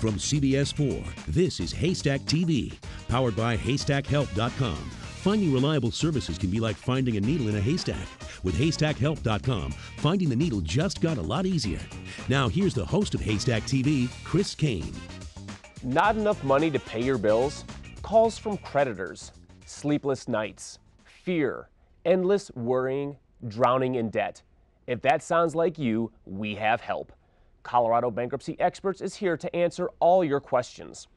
From CBS4, this is Haystack TV, powered by haystackhelp.com. Finding reliable services can be like finding a needle in a haystack. With haystackhelp.com, finding the needle just got a lot easier. Now, here's the host of Haystack TV, Chris Kane. Not enough money to pay your bills? Calls from creditors, sleepless nights, fear, endless worrying, drowning in debt. If that sounds like you, we have help. Colorado Bankruptcy Experts is here to answer all your questions.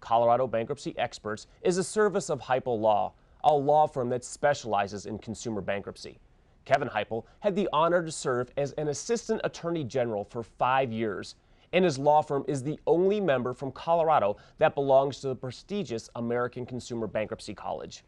Colorado Bankruptcy Experts is a service of Hypel Law, a law firm that specializes in consumer bankruptcy. Kevin Hypel had the honor to serve as an assistant attorney general for five years, and his law firm is the only member from Colorado that belongs to the prestigious American Consumer Bankruptcy College.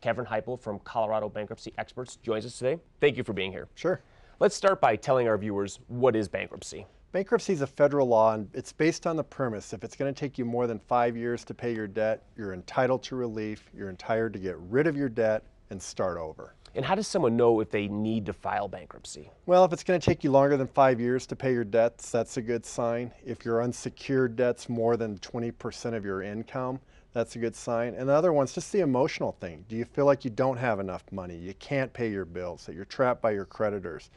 Kevin Hypel from Colorado Bankruptcy Experts joins us today. Thank you for being here. Sure. Let's start by telling our viewers what is bankruptcy. Bankruptcy is a federal law, and it's based on the premise if it's going to take you more than five years to pay your debt, you're entitled to relief, you're entitled to get rid of your debt and start over. And how does someone know if they need to file bankruptcy? Well, if it's going to take you longer than five years to pay your debts, that's a good sign. If your unsecured debt's more than 20% of your income, that's a good sign. And the other one's just the emotional thing. Do you feel like you don't have enough money? You can't pay your bills, that you're trapped by your creditors?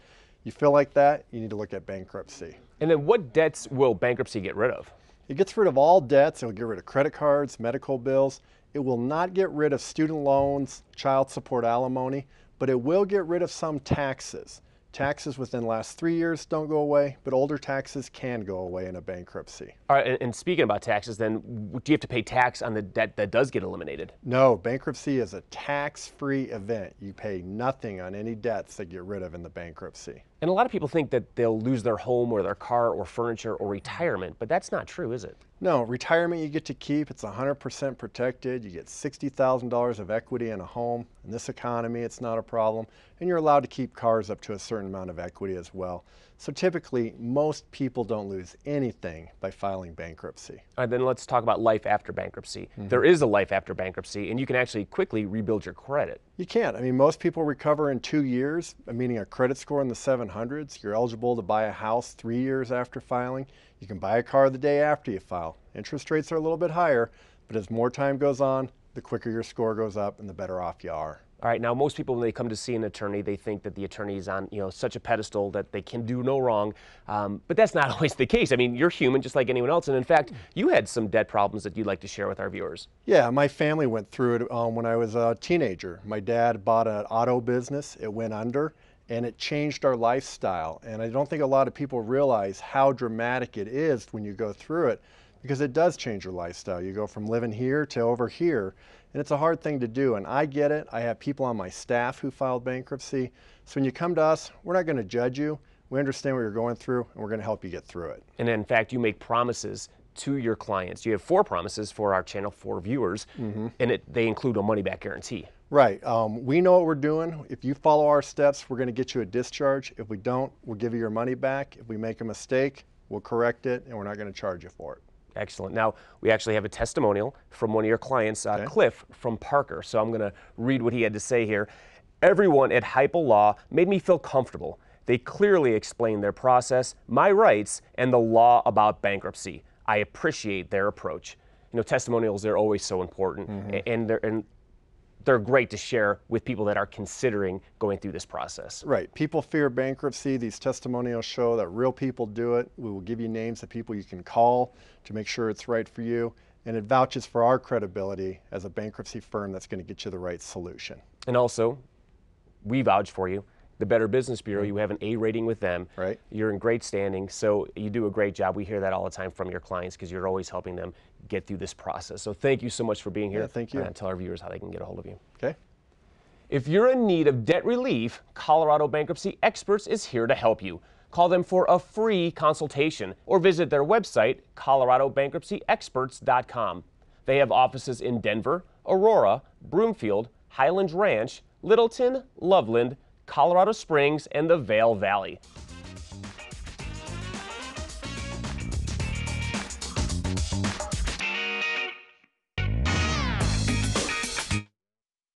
You feel like that, you need to look at bankruptcy. And then what debts will bankruptcy get rid of? It gets rid of all debts. It'll get rid of credit cards, medical bills. It will not get rid of student loans, child support alimony, but it will get rid of some taxes. Taxes within the last three years don't go away, but older taxes can go away in a bankruptcy. All right, and, and speaking about taxes, then do you have to pay tax on the debt that does get eliminated? No, bankruptcy is a tax free event. You pay nothing on any debts that get rid of in the bankruptcy. And a lot of people think that they'll lose their home or their car or furniture or retirement, but that's not true, is it? No, retirement you get to keep. It's 100% protected. You get $60,000 of equity in a home. In this economy, it's not a problem. And you're allowed to keep cars up to a certain amount of equity as well. So typically, most people don't lose anything by filing bankruptcy. All right, then let's talk about life after bankruptcy. Mm -hmm. There is a life after bankruptcy, and you can actually quickly rebuild your credit. You can. I mean, most people recover in two years, meaning a credit score in the seven. 100s. You're eligible to buy a house three years after filing. You can buy a car the day after you file. Interest rates are a little bit higher, but as more time goes on, the quicker your score goes up and the better off you are. All right, now most people when they come to see an attorney, they think that the attorney is on you know such a pedestal that they can do no wrong, um, but that's not always the case. I mean, you're human just like anyone else, and in fact, you had some debt problems that you'd like to share with our viewers. Yeah, my family went through it um, when I was a teenager. My dad bought an auto business; it went under, and it changed our lifestyle. And I don't think a lot of people realize how dramatic it is when you go through it because it does change your lifestyle. You go from living here to over here, and it's a hard thing to do. And I get it. I have people on my staff who filed bankruptcy. So when you come to us, we're not going to judge you. We understand what you're going through, and we're going to help you get through it. And in fact, you make promises to your clients. You have four promises for our Channel 4 viewers, mm -hmm. and it, they include a money back guarantee. Right. Um, we know what we're doing. If you follow our steps, we're going to get you a discharge. If we don't, we'll give you your money back. If we make a mistake, we'll correct it, and we're not going to charge you for it. Excellent. Now, we actually have a testimonial from one of your clients, uh, okay. Cliff from Parker. So I'm going to read what he had to say here. Everyone at Hypo Law made me feel comfortable. They clearly explained their process, my rights, and the law about bankruptcy. I appreciate their approach. You know, testimonials they're always so important, mm-hmm. and they're and they're great to share with people that are considering going through this process. Right. People fear bankruptcy. These testimonials show that real people do it. We will give you names of people you can call to make sure it's right for you. And it vouches for our credibility as a bankruptcy firm that's going to get you the right solution. And also, we vouch for you the Better Business Bureau. You have an A rating with them. Right. You're in great standing, so you do a great job. We hear that all the time from your clients because you're always helping them get through this process. So thank you so much for being here. Yeah, thank you. And tell our viewers how they can get a hold of you. Okay. If you're in need of debt relief, Colorado Bankruptcy Experts is here to help you. Call them for a free consultation or visit their website, coloradobankruptcyexperts.com. They have offices in Denver, Aurora, Broomfield, Highland Ranch, Littleton, Loveland, Colorado Springs, and the Vale Valley.